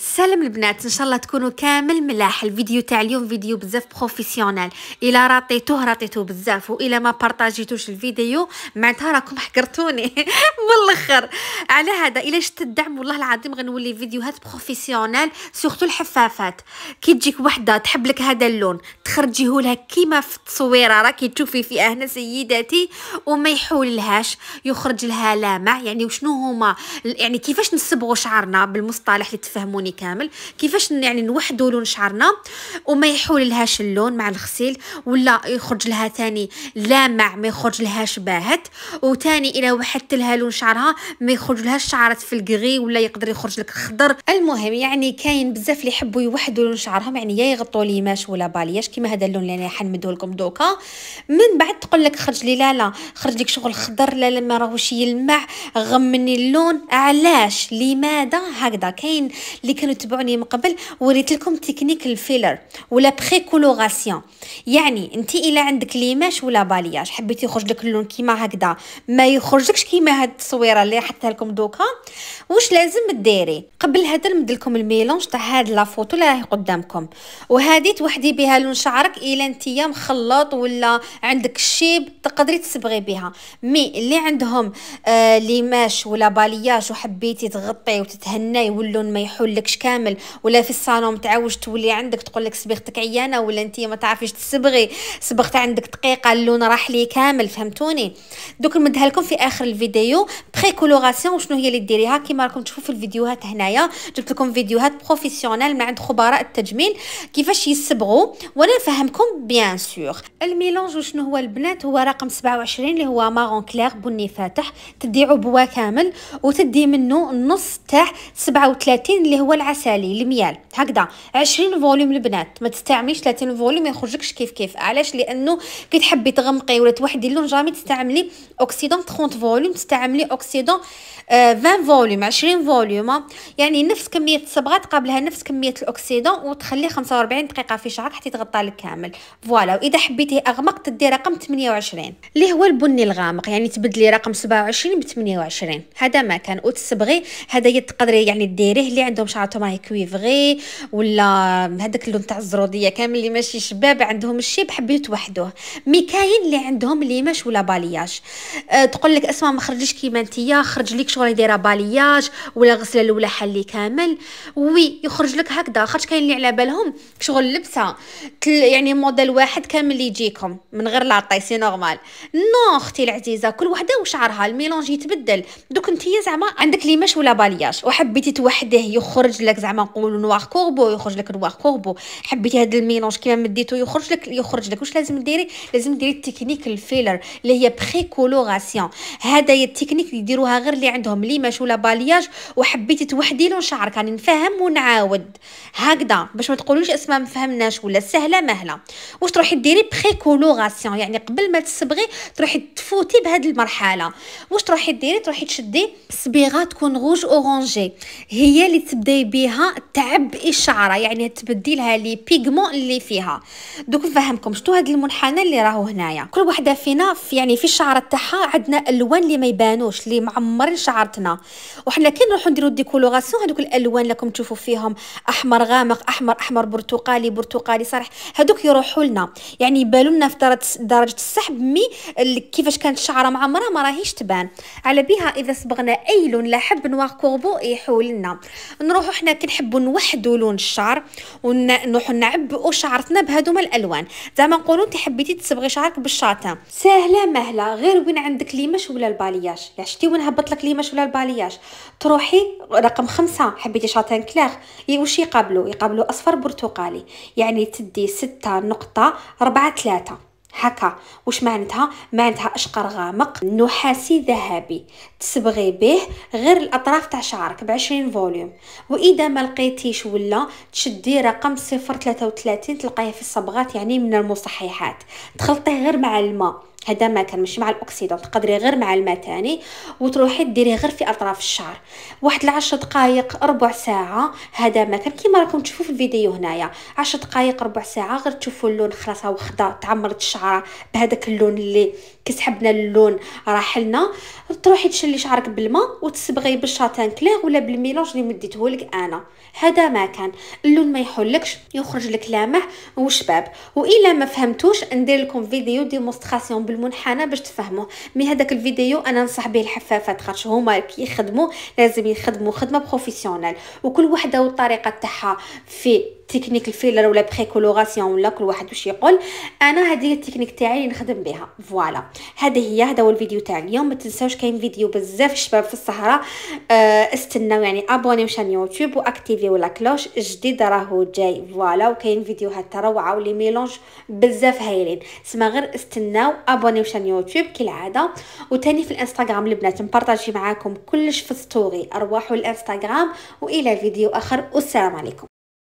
سلام البنات ان شاء الله تكونوا كامل ملاح الفيديو تاع اليوم فيديو بزاف بروفيسيونيل الا راطيتوه راطيتوه بزاف والا ما بارطاجيتوش الفيديو معناتها راكم حكرتوني من الاخر على هذا الا شت الدعم والله العظيم غنولي فيديوهات بروفيسيونيل سورتو الحفافات كي تجيك وحده تحب لك هذا اللون تخرجيه لها كيما في التصويره راكي تشوفي فيها هنا سيداتي وما يحول يخرج لها لامع يعني وشنو هما يعني كيفاش نصبغوا شعرنا بالمصطلح اللي تفهموني الفواني كامل كيفاش يعني نوحدوا لون شعرنا وما يحول لهاش اللون مع الغسيل ولا يخرج لها ثاني لامع ما يخرج لهاش باهت وثاني الى وحدت لها لون شعرها ما يخرج لهاش شعرات في الكغي ولا يقدر يخرج لك خضر المهم يعني كاين بزاف اللي يحبوا يوحدوا لون شعرهم يعني يا يغطوا ليماش ولا بالياش كيما هذا اللون اللي انا حنمدوه لكم دوكا من بعد تقول لك خرج لي لا لا خرج لك شغل خضر لا لا ما راهوش يلمع غمني اللون علاش لماذا هكذا كاين اللي كانوا تبعوني من قبل وريت لكم تكنيك الفيلر ولا كولوغاسيون يعني انت الا عندك ليماش ولا بالياج حبيتي يخرج لك اللون كيما هكذا ما يخرجكش كيما هاد التصويره اللي حطها لكم دوكا واش لازم ديري قبل هذا نمد لكم الميلونج تاع هاد لا فوتو اللي راهي قدامكم وهذه توحدي بها لون شعرك الا انتيا مخلط ولا عندك شيب تقدري تسبغي بها مي اللي عندهم آه ليماش ولا بالياج وحبيتي تغطي وتتهناي واللون ما يحولك عندكش كامل ولا في الصالون متعوج تولي عندك تقول لك صبغتك عيانه ولا انت ما تعرفيش تصبغي صبغت عندك دقيقه اللون راح لي كامل فهمتوني دوك نمدها لكم في اخر الفيديو بري كولوراسيون وشنو هي اللي ديريها كيما راكم تشوفوا في الفيديوهات هنايا جبت لكم فيديوهات بروفيسيونيل من عند خبراء التجميل كيفاش يصبغوا وانا نفهمكم بيان سور الميلونج وشنو هو البنات هو رقم 27 اللي هو مارون كلير بني فاتح تدي عبوه كامل وتدي منه النص تاع 37 اللي هو العسلي الميال هكذا 20 فوليوم البنات ما تستعمليش 30 فوليوم ما يخرجكش كيف كيف علاش لانه كي تحبي تغمقي ولا توحدي اللون جامي تستعملي اوكسيدون 30 فوليوم تستعملي اوكسيدون 20 آه، فوليوم 20 فوليوم يعني نفس كميه الصبغه تقابلها نفس كميه الاوكسيدون وتخليه 45 دقيقه في شعرك حتى يتغطى لك كامل فوالا واذا حبيتيه اغمق تدي رقم 28 اللي هو البني الغامق يعني تبدلي رقم 27 ب 28 هذا ما كان وتصبغي هذا تقدري يعني ديريه اللي عندهم شعر تو ماي كوي ولا هذاك اللون تاع الزروديه كامل اللي ماشي شباب عندهم الشيب حبيت يتوحدوه مي كاين اللي عندهم ليماش ولا بالياج أه تقول لك اسمع ما خرجش كيما انتيا خرج لك شغل دايره بالياج ولا غسله الاولى حلي كامل وي يخرج لك هكذا خرج كاين اللي على بالهم شغل لبسه يعني موديل واحد كامل اللي يجيكم من غير لاطي سي نورمال نو اختي العزيزه كل وحده وشعرها الميلونج يتبدل دوك انتيا زعما عندك ليماش ولا بالياج وحبيتي توحديه يخرج لك زعما نقولوا نوار كوربو يخرج لك نوار كوربو حبيتي هذا الميلونج كيما مديتو يخرج لك يخرج لك واش لازم ديري لازم ديري التكنيك الفيلر اللي هي بري كولوراسيون هذا هي التكنيك اللي يديروها غير اللي عندهم ليماش ولا بالياج وحبيتي توحدي لون شعرك يعني نفهم ونعاود هكذا باش ما تقولوش اسماء ما فهمناش ولا سهله مهله واش تروحي ديري بري كولوراسيون يعني قبل ما تصبغي تروحي تفوتي بهاد المرحله واش تروحي ديري تروحي تشدي صبيغه تكون غوج اورانجي هي اللي تبداي بها تعب الشعره يعني تبدلها لي بيغمون اللي فيها دوك نفهمكم شتو هذا المنحنى اللي راهو هنايا كل وحده فينا في يعني في الشعره تاعها عندنا الوان اللي ما يبانوش اللي معمرين شعرتنا وحنا كي نروحو نديرو ديكولوغاسيون هذوك الالوان اللي راكم تشوفوا فيهم احمر غامق احمر احمر برتقالي برتقالي صرح هذوك يروحوا لنا يعني يبانوا لنا في درجه السحب مي كيفاش كانت الشعره معمره ما راهيش تبان على بها اذا صبغنا اي لون لا حب نواغ كوربو يحول لنا نروح نروحو حنا كنحبوا نوحدوا لون الشعر ونروحو نعبئوا شعرتنا بهذوما الالوان زعما نقولوا انت حبيتي تصبغي شعرك بالشاتان ساهله مهله غير وين عندك ليماش ولا البالياج يا شتي وين هبط لك ليماش ولا البالياج تروحي رقم خمسة حبيتي شاتان كلاغ واش يقابلوا يقابلوا اصفر برتقالي يعني تدي ستة نقطه 4 3 هكا واش معناتها معناتها اشقر غامق نحاسي ذهبي تصبغي به غير الاطراف تاع شعرك ب 20 فوليوم واذا ما لقيتيش ولا تشدي رقم 033 تلقاه في الصبغات يعني من المصححات تخلطيه غير مع الماء هذا ما كان ماشي مع الاكسيدون تقدري غير مع الماء تاني وتروحي ديريه غير في اطراف الشعر واحد العشر دقائق ربع ساعه هذا ما كان كيما راكم تشوفوا في الفيديو هنايا 10 دقائق ربع ساعه غير تشوفوا اللون خلاص هو خدا تعمرت الشعره بهذاك اللون اللي كسحبنا اللون راحلنا تروحي تشلي شعرك بالماء وتصبغي بالشاتان كلير ولا بالميلونج اللي مديته لك انا هذا ما كان اللون ما يحلكش يخرج لك لامع وشباب والا ما فهمتوش ندير لكم فيديو ديمونستراسيون المنحنى باش تفهموه مي هذاك الفيديو انا ننصح به الحفافات خاطر هما كي يخدموا لازم يخدموا خدمه بروفيسيونيل وكل وحده والطريقه تاعها في تكنيك الفيلر ولا بريكولوراسيون ولا كل واحد واش يقول انا هذه التكنيك تاعي اللي نخدم بها فوالا هذه هي هذا هو الفيديو تاع اليوم ما تنساوش كاين فيديو بزاف الشباب في الصحراء أه استناو يعني ابوني وشان يوتيوب واكتيفي ولا كلوش جديد راهو جاي فوالا وكاين فيديوهات روعه ولي ميلونج بزاف هايلين سما غير استناو ابوني وشان يوتيوب كالعاده وتاني في الانستغرام البنات نبارطاجي معاكم كلش في ستوري ارواحوا الانستغرام والى فيديو اخر والسلام عليكم